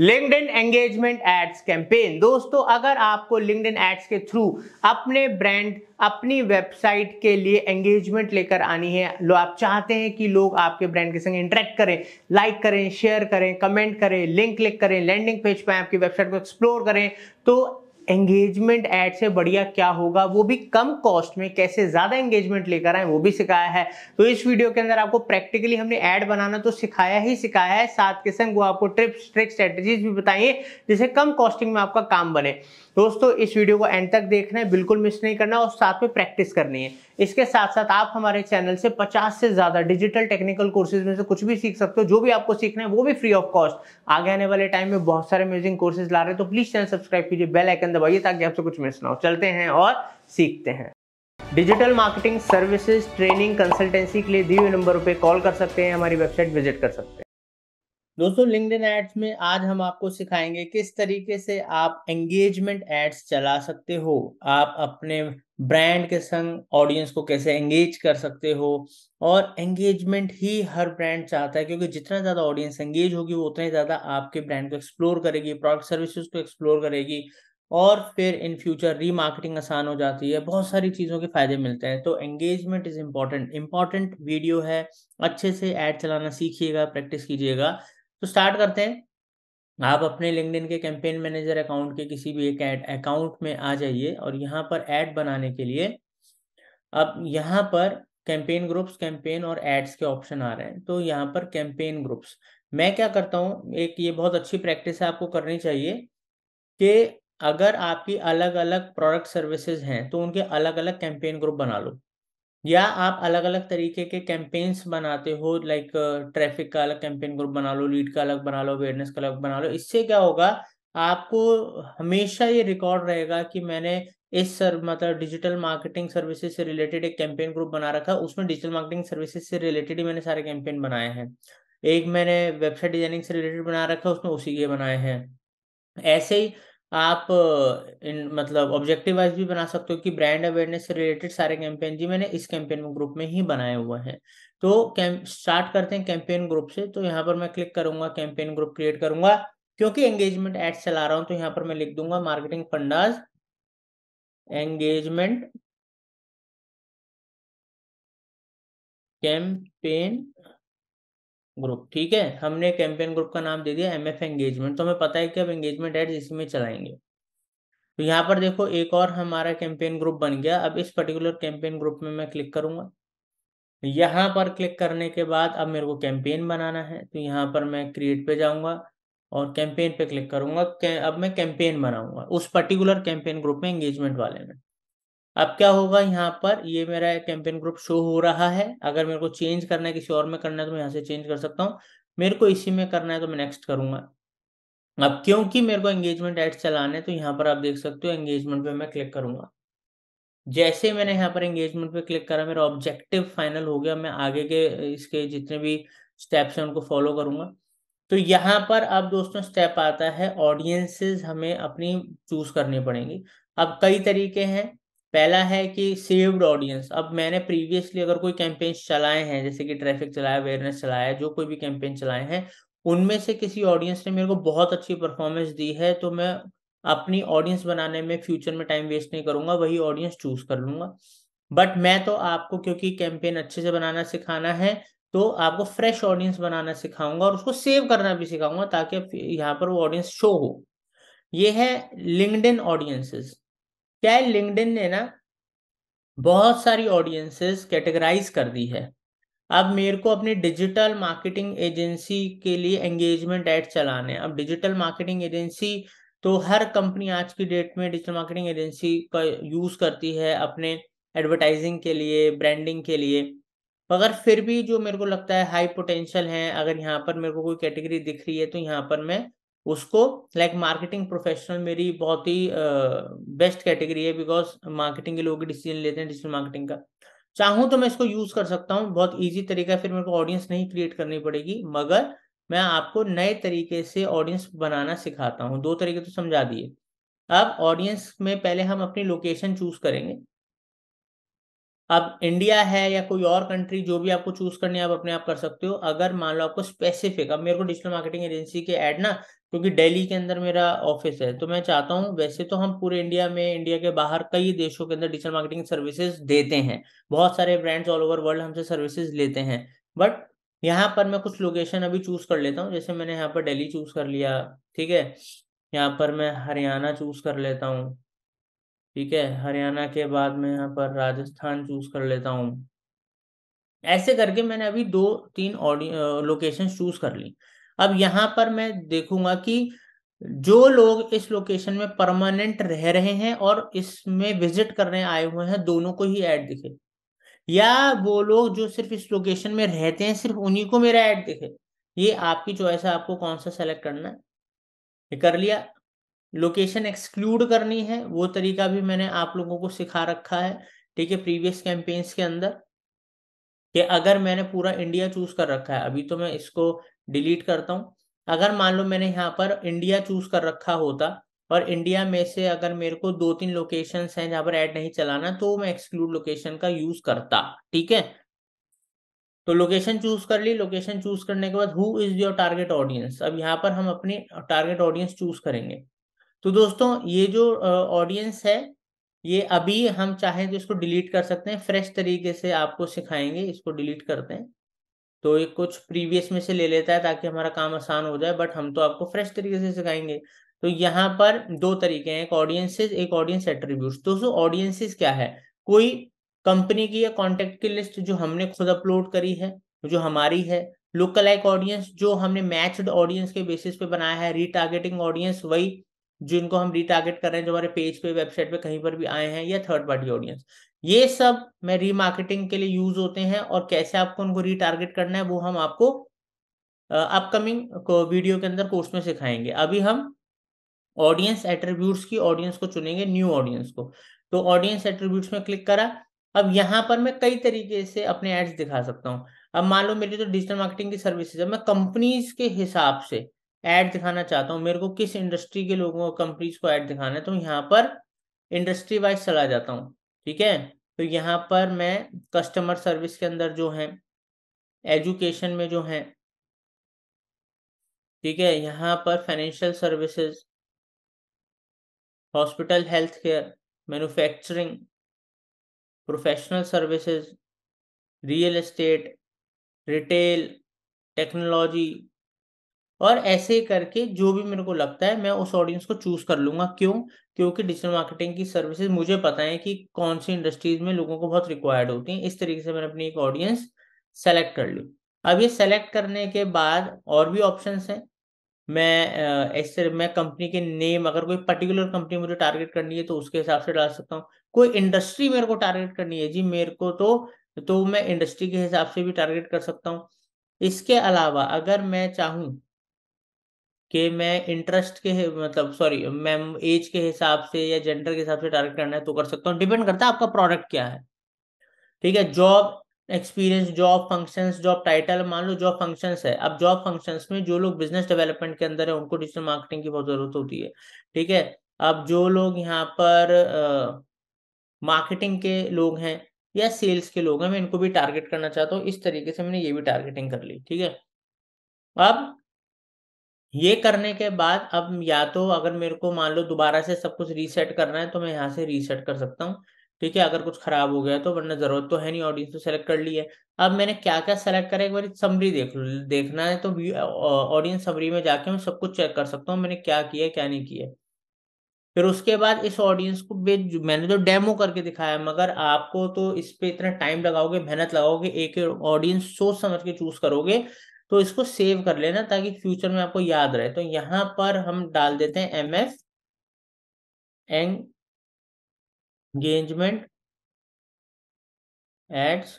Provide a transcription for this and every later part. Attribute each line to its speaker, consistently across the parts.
Speaker 1: LinkedIn engagement ads campaign दोस्तों अगर आपको लिंकड एड्स के थ्रू अपने ब्रांड अपनी वेबसाइट के लिए एंगेजमेंट लेकर आनी है लो आप चाहते हैं कि लोग आपके ब्रांड के संग इंटरेक्ट करें लाइक करें शेयर करें कमेंट करें लिंक क्लिक करें लैंडिंग पेज पर आपकी वेबसाइट को एक्सप्लोर करें तो एंगेजमेंट ऐड से बढ़िया क्या होगा वो भी कम कॉस्ट में कैसे ज़्यादा एंगेजमेंट लेकर आए वो भी सिखाया है तो इस वीडियो के अंदर आपको प्रैक्टिकली हमने ऐड बनाना तो सिखाया ही सिखाया है साथ के संग वो आपको ट्रिप्स ट्रिक स्ट्रेटजीज भी बताइए जिससे कम कॉस्टिंग में आपका काम बने दोस्तों इस वीडियो को एंड तक देखना है बिल्कुल मिस नहीं करना और साथ में प्रैक्टिस करनी है इसके साथ साथ आप हमारे चैनल से 50 से ज़्यादा डिजिटल टेक्निकल कोर्सेज में से कुछ भी सीख सकते हो जो भी आपको सीखना है वो भी फ्री ऑफ कॉस्ट आगे आने वाले टाइम में बहुत सारे म्यूजिंग कोर्सेज ला रहे हैं तो प्लीज़ चैनल सब्सक्राइब कीजिए बेल आइकन दबाइए ताकि आपसे कुछ मिस ना हो चलते हैं और सीखते हैं digital marketing services training consultancy के लिए दिए हुए नंबर पर कॉल कर सकते हैं हमारी वेबसाइट विजिट कर सकते हैं दोस्तों लिंक्डइन एड्स में आज हम आपको सिखाएंगे किस तरीके से आप एंगेजमेंट एड्स चला सकते हो आप अपने ब्रांड के संग ऑडियंस को कैसे एंगेज कर सकते हो और एंगेजमेंट ही हर ब्रांड चाहता है क्योंकि जितना ज़्यादा ऑडियंस एंगेज होगी वो उतना ही ज़्यादा आपके ब्रांड को एक्सप्लोर करेगी प्रोडक्ट सर्विसेज को एक्सप्लोर करेगी और फिर इन फ्यूचर रीमार्केटिंग आसान हो जाती है बहुत सारी चीज़ों के फायदे मिलते हैं तो engagement is important important video है अच्छे से ऐड चलाना सीखिएगा प्रैक्टिस कीजिएगा तो स्टार्ट करते हैं आप अपने लिंकडिन के कैंपेन मैनेजर अकाउंट के किसी भी एक अकाउंट में आ जाइए और यहाँ पर ऐड बनाने के लिए अब यहाँ पर कैंपेन ग्रुप्स कैंपेन और एड्स के ऑप्शन आ रहे हैं तो यहाँ पर कैंपेन ग्रुप्स मैं क्या करता हूँ एक ये बहुत अच्छी प्रैक्टिस है आपको करनी चाहिए कि अगर आपकी अलग अलग प्रोडक्ट सर्विसेज हैं तो उनके अलग अलग कैंपेन ग्रुप बना लो या आप अलग अलग तरीके के कैंपेन्स बनाते हो लाइक ट्रैफिक का अलग कैंपेन ग्रुप बना लो लीड का अलग बना लो अवेयरनेस का अलग बना लो इससे क्या होगा आपको हमेशा ये रिकॉर्ड रहेगा कि मैंने इस सर मतलब डिजिटल मार्केटिंग सर्विसेज से रिलेटेड एक कैंपेन ग्रुप बना रखा है उसमें डिजिटल मार्केटिंग सर्विसेज से रिलेटेड ही मैंने सारे कैंपेन बनाए हैं एक मैंने वेबसाइट डिजाइनिंग से रिलेटेड बना रखा है उसमें उसी के बनाए हैं ऐसे ही आप इन मतलब ऑब्जेक्टिव वाइज भी बना सकते हो कि ब्रांड अवेयरनेस से रिलेटेड सारे कैंपेन जी मैंने इस कैंपेन ग्रुप में ही बनाया हुआ है तो कैम स्टार्ट करते हैं कैंपेन ग्रुप से तो यहाँ पर मैं क्लिक करूंगा कैंपेन ग्रुप क्रिएट करूंगा क्योंकि एंगेजमेंट एड्स चला रहा हूं तो यहाँ पर मैं लिख दूंगा marketing fundas engagement campaign group ठीक है हमने कैंपेन ग्रुप का नाम दे दिया एम एफ एंगेजमेंट तो हमें पता है कि अब एंगेजमेंट एड इसी में चलाएंगे तो यहाँ पर देखो एक और हमारा कैंपेन ग्रुप बन गया अब इस पर्टिकुलर कैंपेन ग्रुप में मैं क्लिक करूंगा यहाँ पर क्लिक करने के बाद अब मेरे को कैंपेन बनाना है तो यहाँ पर मैं क्रिएट पे जाऊंगा और कैंपेन पे क्लिक करूंगा अब मैं कैंपेन बनाऊंगा उस पर्टिकुलर कैंपेन ग्रुप में एंगेजमेंट वाले में अब क्या होगा यहाँ पर ये मेरा कैंपेन ग्रुप शो हो रहा है अगर मेरे को चेंज करना है किसी और में करना है तो मैं यहाँ से चेंज कर सकता हूँ मेरे को इसी में करना है तो मैं नेक्स्ट करूंगा अब क्योंकि मेरे को एंगेजमेंट एड्स चलाने तो यहाँ पर आप देख सकते हो एंगेजमेंट पे मैं क्लिक करूंगा जैसे मैंने यहाँ पर एंगेजमेंट पे क्लिक करा मेरा ऑब्जेक्टिव फाइनल हो गया मैं आगे के इसके जितने भी स्टेप्स हैं उनको फॉलो करूंगा तो यहाँ पर अब दोस्तों स्टेप आता है ऑडियंसेस हमें अपनी चूज करनी पड़ेंगी अब कई तरीके हैं पहला है कि सेव्ड ऑडियंस अब मैंने प्रीवियसली अगर कोई कैंपेन चलाए हैं जैसे कि ट्रैफिक चलाया अवेयरनेस चलाया जो कोई भी कैंपेन चलाए हैं उनमें से किसी ऑडियंस ने मेरे को बहुत अच्छी परफॉर्मेंस दी है तो मैं अपनी ऑडियंस बनाने में फ्यूचर में टाइम वेस्ट नहीं करूंगा वही ऑडियंस चूज कर लूंगा बट मैं तो आपको क्योंकि कैंपेन अच्छे से बनाना सिखाना है तो आपको फ्रेश ऑडियंस बनाना सिखाऊंगा और उसको सेव करना भी सिखाऊंगा ताकि यहाँ पर वो ऑडियंस शो हो ये है लिंकड ऑडियंसेस क्या है लिंकडिन ने ना बहुत सारी ऑडियंसेस कैटेगराइज कर दी है अब मेरे को अपनी डिजिटल मार्केटिंग एजेंसी के लिए एंगेजमेंट ऐड चलाने अब डिजिटल मार्केटिंग एजेंसी तो हर कंपनी आज की डेट में डिजिटल मार्केटिंग एजेंसी का यूज करती है अपने एडवर्टाइजिंग के लिए ब्रांडिंग के लिए मगर फिर भी जो मेरे को लगता है हाई पोटेंशियल है अगर यहाँ पर मेरे को कोई कैटेगरी दिख रही है तो यहाँ पर मैं उसको लाइक मार्केटिंग प्रोफेशनल मेरी बहुत ही बेस्ट कैटेगरी है बिकॉज मार्केटिंग के लोग डिसीजन लेते हैं डिजिटल मार्केटिंग का चाहूँ तो मैं इसको यूज कर सकता हूँ बहुत ईजी तरीका है फिर मेरे को ऑडियंस नहीं क्रिएट करनी पड़ेगी मगर मैं आपको नए तरीके से ऑडियंस बनाना सिखाता हूँ दो तरीके तो समझा दिए अब ऑडियंस में पहले हम अपनी लोकेशन चूज करेंगे अब इंडिया है या कोई और कंट्री जो भी आपको चूज करनी है आप अपने आप कर सकते हो अगर मान लो आपको स्पेसिफिक अब मेरे को डिजिटल मार्केटिंग एजेंसी के ऐड ना क्योंकि दिल्ली के अंदर मेरा ऑफिस है तो मैं चाहता हूँ वैसे तो हम पूरे इंडिया में इंडिया के बाहर कई देशों के अंदर डिजिटल मार्केटिंग सर्विसेज देते हैं बहुत सारे ब्रांड्स ऑल ओवर वर्ल्ड हमसे सर्विसेज लेते हैं बट यहाँ पर मैं कुछ लोकेशन अभी चूज कर लेता हूँ जैसे मैंने यहाँ पर दिल्ली चूज कर लिया ठीक है यहाँ पर मैं हरियाणा चूज कर लेता हूँ ठीक है हरियाणा के बाद में यहाँ पर राजस्थान चूज कर लेता हूँ ऐसे करके मैंने अभी दो तीन ऑडियो लोकेशन चूज कर ली अब यहाँ पर मैं देखूंगा कि जो लोग इस लोकेशन में परमानेंट रह रहे हैं और इसमें विजिट करने आए हुए हैं दोनों को ही ऐड दिखे या वो लोग जो सिर्फ इस लोकेशन में रहते हैं सिर्फ उन्हीं को मेरा ऐड दिखे ये आपकी चॉइस है आपको कौन सा सेलेक्ट करना है कर लिया लोकेशन एक्सक्लूड करनी है वो तरीका भी मैंने आप लोगों को सिखा रखा है ठीक है प्रीवियस कैंपेन्स के अंदर कि अगर मैंने पूरा इंडिया चूज कर रखा है अभी तो मैं इसको डिलीट करता हूँ अगर मान लो मैंने यहाँ पर इंडिया चूज कर रखा होता और इंडिया में से अगर मेरे को दो तीन लोकेशन हैं जहां पर ऐड नहीं चलाना तो मैं एक्सक्लूड लोकेशन का यूज करता ठीक है तो लोकेशन चूज कर ली लोकेशन चूज करने के बाद who is your target audience अब यहाँ पर हम अपनी टारगेट ऑडियंस चूज करेंगे तो दोस्तों ये जो ऑडियंस है ये अभी हम चाहें तो इसको डिलीट कर सकते हैं फ्रेश तरीके से आपको सिखाएंगे इसको डिलीट करते हैं तो ये कुछ प्रीवियस में से ले लेता है ताकि हमारा काम आसान हो जाए बट हम तो आपको फ्रेश तरीके से सिखाएंगे तो यहाँ पर दो तरीके हैं एक ऑडियंसेज एक ऑडियंस एट्रीब्यूट दोस्तों ऑडियंसेज क्या है कोई कंपनी की या कॉन्टेक्ट की लिस्ट जो हमने खुद अपलोड करी है जो हमारी है लोकल लाइक ऑडियंस जो हमने मैच्ड ऑडियंस के बेसिस पे बनाया है रीटारगेटिंग ऑडियंस वही जिनको हम रिटार्गेट कर रहे हैं जो हमारे पेज पे वेबसाइट पे कहीं पर भी आए हैं या थर्ड पार्टी ऑडियंस ये सब में रीमार्केटिंग के लिए यूज होते हैं और कैसे आपको उनको रिटार्गेट करना है वो हम आपको अपकमिंग वीडियो के अंदर कोर्स में सिखाएंगे अभी हम ऑडियंस एट्रीब्यूट्स की ऑडियंस को चुनेंगे न्यू ऑडियंस को तो ऑडियंस एट्रीब्यूट्स में क्लिक करा अब यहाँ पर मैं कई तरीके से अपने एड्स दिखा सकता हूँ अब मान लो मेरी तो डिजिटल मार्केटिंग की सर्विसेज है मैं कंपनीज के हिसाब से ऐड दिखाना चाहता हूँ मेरे को किस इंडस्ट्री के लोगों को कंपनीज को ऐड दिखाना है तो यहाँ पर इंडस्ट्री वाइज चला जाता हूँ ठीक है तो यहाँ पर मैं कस्टमर सर्विस के अंदर जो है एजुकेशन में जो है ठीक है यहाँ पर financial services hospital health care manufacturing professional services real estate retail technology और ऐसे करके जो भी मेरे को लगता है मैं उस ऑडियंस को चूज कर लूंगा क्यों क्योंकि डिजिटल मार्केटिंग की सर्विसेज मुझे पता है कि कौन सी इंडस्ट्रीज में लोगों को बहुत रिक्वायर्ड होती है इस तरीके से मैंने अपनी एक ऑडियंस सेलेक्ट कर ली अब ये सेलेक्ट करने के बाद और भी ऑप्शन हैं मैं ऐसे मैं कंपनी के नेम अगर कोई पर्टिकुलर कंपनी मुझे टारगेट करनी है तो उसके हिसाब से डाल सकता हूँ कोई इंडस्ट्री मेरे को टारगेट करनी है जी मेरे को तो तो मैं इंडस्ट्री के हिसाब से भी टारगेट कर सकता हूँ इसके अलावा अगर मैं चाहूँ कि मैं इंटरेस्ट के मतलब सॉरी मैम एज के हिसाब से या जेंडर के हिसाब से टारगेट करना है तो कर सकता हूँ डिपेंड करता है आपका प्रोडक्ट क्या है ठीक है job experience job functions job title मान लो जॉब फंक्शंस है अब जॉब फंक्शंस में जो लोग बिजनेस डेवलपमेंट के अंदर है उनको डिजिटल मार्केटिंग की बहुत जरूरत होती है ठीक है अब जो लोग यहाँ पर मार्केटिंग uh, के लोग हैं या सेल्स के लोग हैं मैं इनको भी टारगेट करना चाहता हूँ इस तरीके से मैंने ये भी टारगेटिंग कर ली ठीक है अब ये करने के बाद अब या तो अगर मेरे को मान लो दोबारा से सब कुछ रीसेट करना है तो मैं यहाँ से रीसेट कर सकता हूँ ठीक है अगर कुछ खराब हो गया तो वरना जरूरत तो है नहीं ऑडियंस तो सेलेक्ट कर ली है अब मैंने क्या क्या सेलेक्ट करा एक बार समरी देख लो देखना है तो ऑडियंस समरी में जाके मैं सब कुछ चेक कर सकता हूँ मैंने क्या किया क्या नहीं किया फिर उसके बाद इस ऑडियंस को मैंने तो डेमो करके दिखाया मगर आपको तो इस पे इतना टाइम लगाओगे मेहनत लगाओगे एक ऑडियंस सोच समझ के चूज करोगे तो इसको सेव कर लेना ताकि फ्यूचर में आपको याद रहे तो यहाँ पर हम डाल देते हैं M F engagement ads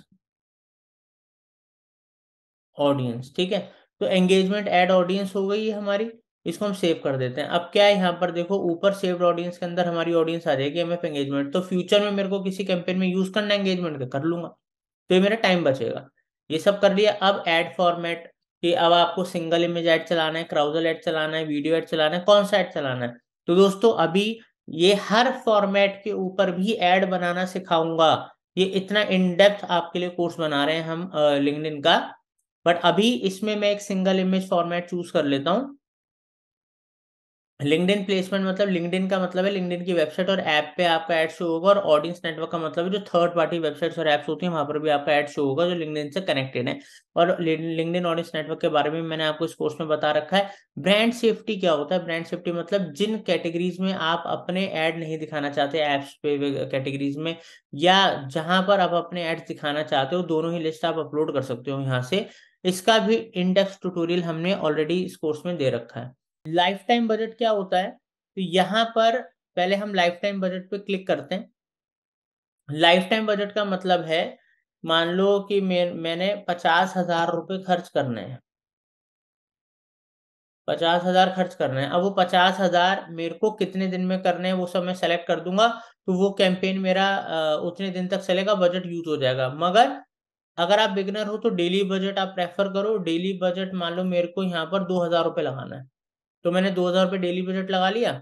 Speaker 1: audience ठीक है तो एंगेजमेंट एड ऑडियंस हो गई हमारी इसको हम सेव कर देते हैं अब क्या है यहाँ पर देखो ऊपर सेव्ड ऑडियंस के अंदर हमारी ऑडियंस आ जाएगी एम एफ एंगेजमेंट तो फ्यूचर में मेरे को किसी कैंपेन में यूज करना एंगेजमेंट का कर लूंगा तो ये मेरा टाइम बचेगा ये सब कर लिया अब एड फॉर्मेट कि अब आपको सिंगल इमेज ऐड चलाना है क्राउजल ऐड चलाना है वीडियो ऐड चलाना है कौन सा ऐड चलाना है तो दोस्तों अभी ये हर फॉर्मेट के ऊपर भी ऐड बनाना सिखाऊंगा ये इतना इन डेप्थ आपके लिए कोर्स बना रहे हैं हम लिंकड का बट अभी इसमें मैं एक सिंगल इमेज फॉर्मेट चूज कर लेता हूँ इन प्लेसमेंट मतलब इन का मतलब है लिंकडिन की वेबसाइट और ऐप पे आपका एड शो होगा और ऑडियंस नेटवर्क का मतलब है जो थर्ड पार्टी वेबसाइट्स और ऐप्स होती हैं वहां पर भी आपका एड शो होगा जो इन से कनेक्टेड है और लिंकडिन ऑडियंस नेटवर्क के बारे में मैंने आपको इस कोर्स में बता रखा है ब्रांड सेफ्टी क्या होता है ब्रांड सेफ्टी मतलब जिन कैटेगरीज में आप अपने एड नहीं दिखाना चाहते ऐप्स पे कैटेगरीज में या जहां पर आप अपने एड्स दिखाना चाहते हो दोनों ही लिस्ट आप अपलोड कर सकते हो यहाँ से इसका भी इंडेक्स ट्यूटोरियल हमने ऑलरेडी इस कोर्स में दे रखा है लाइफ टाइम बजट क्या होता है तो यहाँ पर पहले हम लाइफ टाइम बजट पे क्लिक करते हैं लाइफ टाइम बजट का मतलब है मान लो कि मैं मैंने पचास हजार रुपये खर्च करने हैं पचास हजार खर्च करना है अब वो पचास हजार मेरे को कितने दिन में करने हैं वो सब मैं सेलेक्ट कर दूंगा तो वो कैंपेन मेरा उतने दिन तक चलेगा बजट यूज हो जाएगा मगर अगर आप बिगनर हो तो डेली बजट आप प्रेफर करो डेली बजट मान लो मेरे को यहाँ पर दो हजार रुपये लगाना है तो मैंने दो हजार रुपये डेली बजट लगा लिया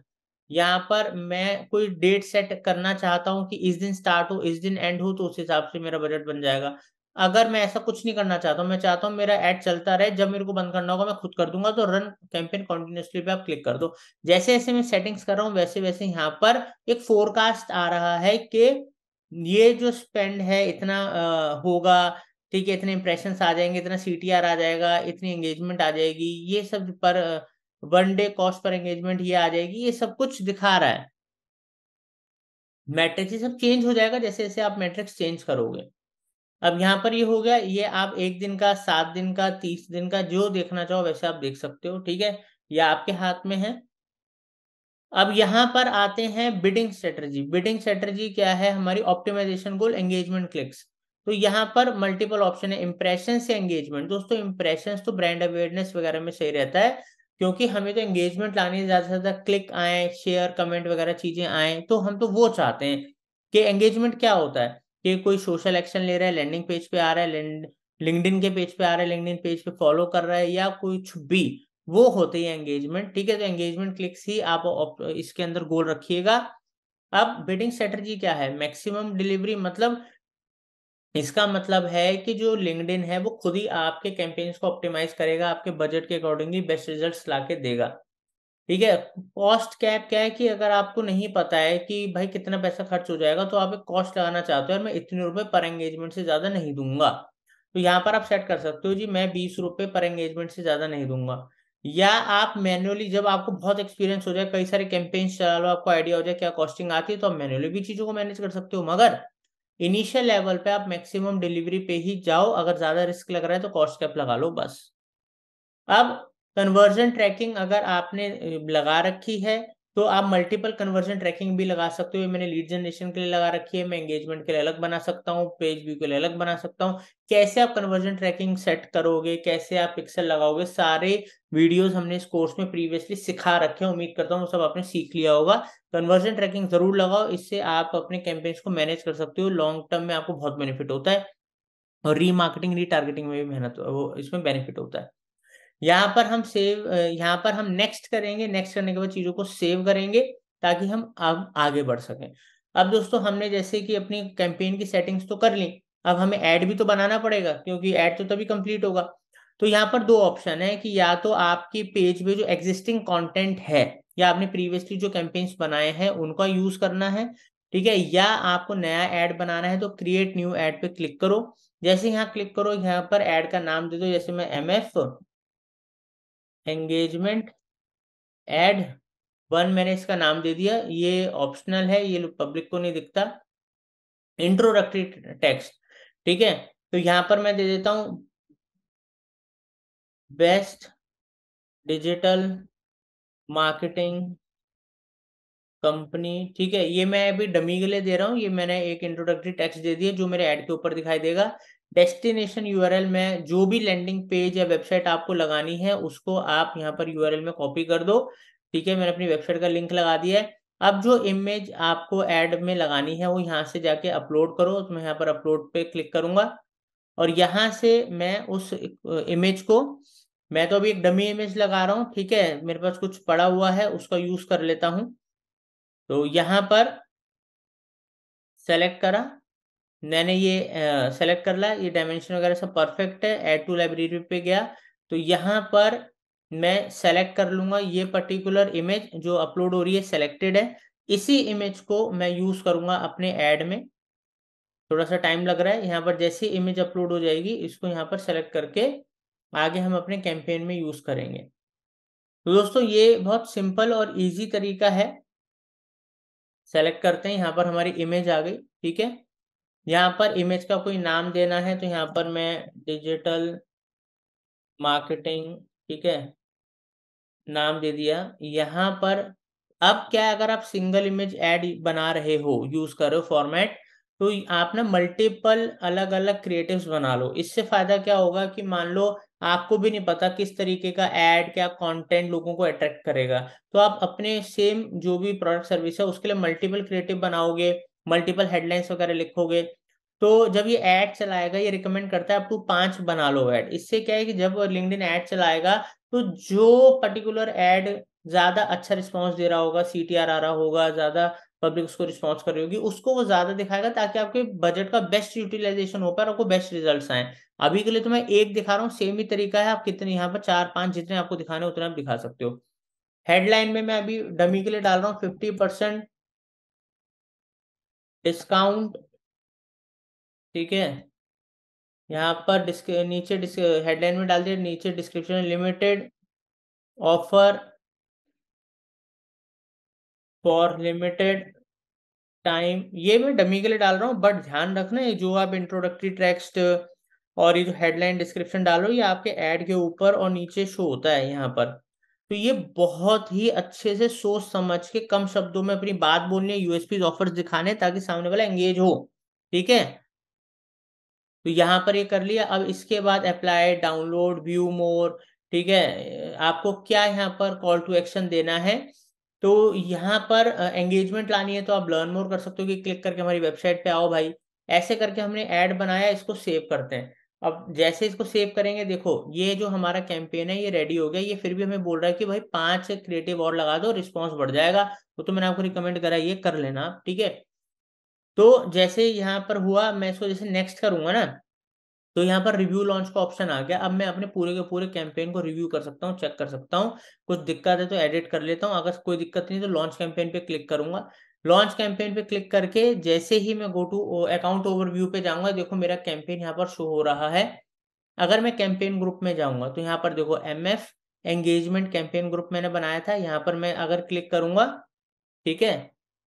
Speaker 1: यहाँ पर मैं कोई डेट सेट करना चाहता हूँ कि इस दिन स्टार्ट हो इस दिन एंड हो तो उस हिसाब से मेरा बजट बन जाएगा अगर मैं ऐसा कुछ नहीं करना चाहता हूँ मैं चाहता हूँ मेरा एड चलता रहे जब मेरे को बंद करना होगा मैं खुद कर दूंगा तो रन कैंपेन कॉन्टिन्यूसली पे आप क्लिक कर दो जैसे जैसे मैं सेटिंग्स कर रहा हूँ वैसे वैसे यहाँ पर एक फोरकास्ट आ रहा है कि ये जो स्पेंड है इतना आ, होगा ठीक है इतने इंप्रेशन आ जाएंगे इतना सी आ जाएगा इतनी एंगेजमेंट आ जाएगी ये सब पर one day cost per engagement ये आ जाएगी ये सब कुछ दिखा रहा है मैट्रिक्स ये सब चेंज हो जाएगा जैसे जैसे आप मैट्रिक्स चेंज करोगे अब यहाँ पर ये हो गया ये आप एक दिन का सात दिन का तीस दिन का जो देखना चाहो वैसे आप देख सकते हो ठीक है ये आपके हाथ में है अब यहाँ पर आते हैं बिडिंग स्ट्रेटर्जी बिडिंग स्ट्रेटर्जी क्या है हमारी ऑप्टिमाइजेशन गोल एंगेजमेंट क्लिक्स तो यहाँ पर मल्टीपल ऑप्शन है इंप्रेशन से एंगेजमेंट दोस्तों इंप्रेशन तो ब्रांड अवेयरनेस वगैरह में सही रहता है क्योंकि हमें तो एंगेजमेंट लानी है ज्यादा से ज्यादा क्लिक आए शेयर कमेंट वगैरह चीजें आए तो हम तो वो चाहते हैं कि एंगेजमेंट क्या होता है कि कोई सोशल एक्शन ले रहा है लैंडिंग पेज पे आ रहा है लिंकडिन के पेज पे आ रहा है लिंकडिन पेज पे फॉलो कर रहा है या कुछ भी वो होते ही एंगेजमेंट ठीक है तो एंगेजमेंट क्लिक्स ही आप इसके अंदर गोल रखिएगा अब बिडिंग स्ट्रेटर्जी क्या है मैक्सिमम डिलीवरी मतलब इसका मतलब है कि जो लिंकड है वो खुद ही आपके कैंपेन्स को ऑप्टिमाइज करेगा आपके बजट के अकॉर्डिंगली बेस्ट रिजल्ट ला के देगा ठीक है कॉस्ट कैप क्या है कि अगर आपको नहीं पता है कि भाई कितना पैसा खर्च हो जाएगा तो आप एक कॉस्ट लगाना चाहते हो और मैं इतने रुपए पर एंगेजमेंट से ज्यादा नहीं दूंगा तो यहाँ पर आप सेट कर सकते हो जी मैं बीस रुपए पर एंगेजमेंट से ज्यादा नहीं दूंगा या आप मैनुअली जब आपको बहुत एक्सपीरियंस हो जाए कई सारे कैंपेन्स चला लो आपको आइडिया हो जाए क्या कॉस्टिंग आती है तो आप मैनुअली भी चीजों को मैनेज कर सकते हो मगर इनिशियल लेवल पे आप मैक्सिमम डिलीवरी पे ही जाओ अगर ज्यादा रिस्क लग रहा है तो कॉस्ट कैप लगा लो बस अब कन्वर्जन ट्रैकिंग अगर आपने लगा रखी है तो आप मल्टीपल कन्वर्जन ट्रैकिंग भी लगा सकते हो मैंने लीड जनरेशन के लिए लगा रखी है मैं एंगेजमेंट के लिए अलग बना सकता हूँ पेज व्यू के लिए अलग बना सकता हूँ कैसे आप कन्वर्जन ट्रैकिंग सेट करोगे कैसे आप पिक्सल लगाओगे सारे वीडियोस हमने इस कोर्स में प्रीवियसली सिखा रखे हैं उम्मीद करता हूँ सब आपने सीख लिया होगा कन्वर्जन ट्रैकिंग जरूर लगाओ इससे आप अपने कैंपेन्स को मैनेज कर सकते हो लॉन्ग टर्म में आपको बहुत बेनिफिट होता है और रीमार्केटिंग रीटारगेटिंग में भी मेहनत इसमें बेनिफिट होता है यहाँ पर हम सेव यहाँ पर हम नेक्स्ट करेंगे नेक्स्ट करने के बाद चीजों को सेव करेंगे ताकि हम अब आगे बढ़ सकें अब दोस्तों हमने जैसे कि अपनी कैंपेन की सेटिंग्स तो कर ली अब हमें ऐड भी तो बनाना पड़ेगा क्योंकि ऐड तो तभी कंप्लीट होगा तो यहाँ पर दो ऑप्शन है कि या तो आपके पेज पे जो एग्जिस्टिंग कंटेंट है या आपने प्रीवियसली जो कैंपेन्स बनाए हैं उनका यूज करना है ठीक है या आपको नया एड बनाना है तो क्रिएट न्यू एड पे क्लिक करो जैसे यहाँ क्लिक करो यहाँ पर एड का नाम दे दो जैसे मैं M F engagement ad one मैंने इसका नाम दे दिया ये ऑप्शनल है ये पब्लिक को नहीं दिखता इंट्रोडक्टरी टेक्स्ट ठीक है तो यहां पर मैं दे देता हूं बेस्ट डिजिटल मार्केटिंग कंपनी ठीक है ये मैं अभी डमी के लिए दे रहा हूँ ये मैंने एक इंट्रोडक्टरी टेक्स्ट दे दिया जो मेरे ऐड के ऊपर दिखाई देगा डेस्टिनेशन यूआरएल में जो भी लैंडिंग पेज या वेबसाइट आपको लगानी है उसको आप यहाँ पर यूआरएल में कॉपी कर दो ठीक है मैंने अपनी वेबसाइट का लिंक लगा दिया है अब जो इमेज आपको एड में लगानी है वो यहाँ से जाके अपलोड करो तो मैं यहाँ पर अपलोड पे क्लिक करूंगा और यहाँ से मैं उस इमेज को मैं तो अभी एक डमी इमेज लगा रहा हूँ ठीक है मेरे पास कुछ पड़ा हुआ है उसका यूज कर लेता हूँ तो यहाँ पर सेलेक्ट करा मैंने ये सेलेक्ट कर लिया ये डायमेंशन वगैरह सब परफेक्ट है एड टू लाइब्रेरी पे गया तो यहाँ पर मैं सेलेक्ट कर लूंगा ये पर्टिकुलर इमेज जो अपलोड हो रही है सेलेक्टेड है इसी इमेज को मैं यूज करूंगा अपने एड में थोड़ा सा टाइम लग रहा है यहाँ पर जैसी इमेज अपलोड हो जाएगी इसको यहाँ पर सेलेक्ट करके आगे हम अपने कैंपेन में यूज करेंगे तो दोस्तों ये बहुत सिंपल और इजी तरीका है सेलेक्ट करते हैं यहाँ पर हमारी इमेज आ गई ठीक है यहाँ पर इमेज का कोई नाम देना है तो यहाँ पर मैं डिजिटल मार्केटिंग ठीक है नाम दे दिया यहाँ पर अब क्या है अगर आप सिंगल इमेज एड बना रहे हो यूज कर रहे हो फॉर्मेट तो आपने मल्टीपल अलग अलग क्रिएटिव्स बना लो इससे फायदा क्या होगा कि मान लो आपको भी नहीं पता किस तरीके का एड क्या कंटेंट लोगों को अट्रैक्ट करेगा तो आप अपने सेम जो भी प्रोडक्ट सर्विस है उसके लिए मल्टीपल क्रिएटिव बनाओगे मल्टीपल हेडलाइंस वगैरह लिखोगे तो जब ये एड चलाएगा ये रिकमेंड करता है अप टू पांच बना लो एड इससे क्या है कि जब लिंकड एड चलाएगा तो जो पर्टिकुलर एड ज्यादा अच्छा रिस्पॉन्स दे रहा होगा सी आ रहा होगा ज्यादा पब्लिक उसको रिस्पॉन्स कर रही होगी उसको वो ज्यादा दिखाएगा ताकि आपके बजट का बेस्ट यूटिलाइजेशन हो पाए और आपको बेस्ट रिजल्ट आए अभी के लिए तो मैं एक दिखा रहा हूँ सेम ही तरीका है आप कितने यहाँ पर चार पांच जितने आपको दिखाने उतने आप दिखा सकते हो हेडलाइन में मैं अभी डमी के लिए डाल रहा हूँ फिफ्टी परसेंट डिस्काउंट ठीक है यहाँ पर डिस्क नीचे हेडलाइन में डाल दिया नीचे description limited offer for limited time ये मैं डमी के लिए डाल रहा हूँ बट ध्यान रखना ये जो आप इंट्रोडक्टरी टेक्स्ट और ये जो हेडलाइन डिस्क्रिप्शन डालो ये आपके एड के ऊपर और नीचे शो होता है यहाँ पर तो ये बहुत ही अच्छे से सोच समझ के कम शब्दों में अपनी बात बोलनी है यूएसपी ऑफर्स दिखाने ताकि सामने वाला एंगेज हो ठीक है तो यहाँ पर ये कर लिया अब इसके बाद अप्लाई डाउनलोड व्यू मोर ठीक है आपको क्या यहाँ पर कॉल टू एक्शन देना है तो यहाँ पर एंगेजमेंट लानी है तो आप लर्न मोर कर सकते हो कि क्लिक करके हमारी वेबसाइट पे आओ भाई ऐसे करके हमने एड बनाया इसको सेव करते हैं अब जैसे इसको सेव करेंगे देखो ये जो हमारा कैंपेन है ये रेडी हो गया ये फिर भी हमें बोल रहा है कि भाई पांच क्रिएटिव और लगा दो रिस्पॉन्स बढ़ जाएगा वो तो मैंने आपको रिकमेंड करा ये कर लेना आप ठीक है तो जैसे यहाँ पर हुआ मैं इसको जैसे नेक्स्ट करूंगा ना तो यहाँ पर रिव्यू लॉन्च का ऑप्शन आ गया अब मैं अपने पूरे के पूरे कैंपेन को रिव्यू कर सकता हूँ चेक कर सकता हूँ कुछ दिक्कत है तो एडिट कर लेता हूँ अगर कोई दिक्कत नहीं तो लॉन्च कैंपेन पे क्लिक करूंगा लॉन्च कैंपेन पे क्लिक करके जैसे ही मैं गो टू अकाउंट ओवरव्यू पे जाऊंगा देखो मेरा कैंपेन यहाँ पर शो हो रहा है अगर मैं कैंपेन ग्रुप में जाऊंगा तो यहाँ पर देखो M F engagement campaign group मैंने बनाया था यहाँ पर मैं अगर क्लिक करूंगा ठीक है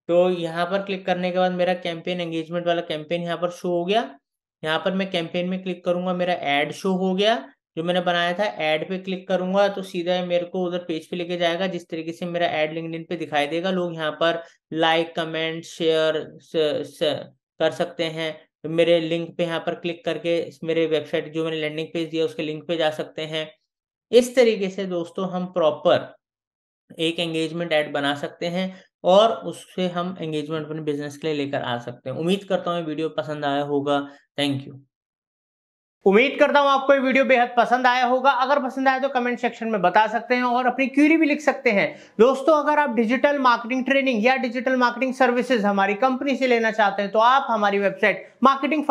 Speaker 1: तो यहाँ पर क्लिक करने के बाद मेरा कैंपेन एंगेजमेंट वाला कैंपेन यहाँ पर शो हो गया यहाँ पर मैं कैंपेन में क्लिक करूंगा मेरा एड शो हो गया जो मैंने बनाया था एड पे क्लिक करूंगा तो सीधा मेरे को उधर पेज पे लेके जाएगा जिस तरीके से मेरा एड लिंक पे दिखाई देगा लोग यहाँ पर लाइक कमेंट शेयर कर सकते हैं तो मेरे लिंक पे यहाँ पर क्लिक करके मेरे वेबसाइट जो मैंने लैंडिंग पेज दिया उसके लिंक पे जा सकते हैं इस तरीके से दोस्तों हम प्रॉपर एक एंगेजमेंट ऐड बना सकते हैं और उससे हम एंगेजमेंट अपने बिजनेस के लिए लेकर आ सकते हैं उम्मीद करता हूँ वीडियो पसंद आया होगा थैंक यू उम्मीद करता हूँ आपको ये वीडियो बेहद पसंद आया होगा अगर पसंद आया तो कमेंट सेक्शन में बता सकते हैं और अपनी क्यूरी भी लिख सकते हैं दोस्तों अगर आप डिजिटल मार्केटिंग ट्रेनिंग या डिजिटल मार्केटिंग सर्विसेज हमारी कंपनी से लेना चाहते हैं तो आप हमारी वेबसाइट मार्केटिंग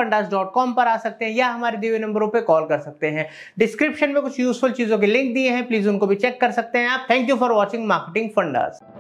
Speaker 1: पर आ सकते हैं या हमारे दिए नंबरों पर कॉल कर सकते हैं डिस्क्रिप्शन में कुछ यूजफुल चीज़ों के लिंक दिए हैं प्लीज़ उनको भी चेक कर सकते हैं आप thank you for watching marketing fundas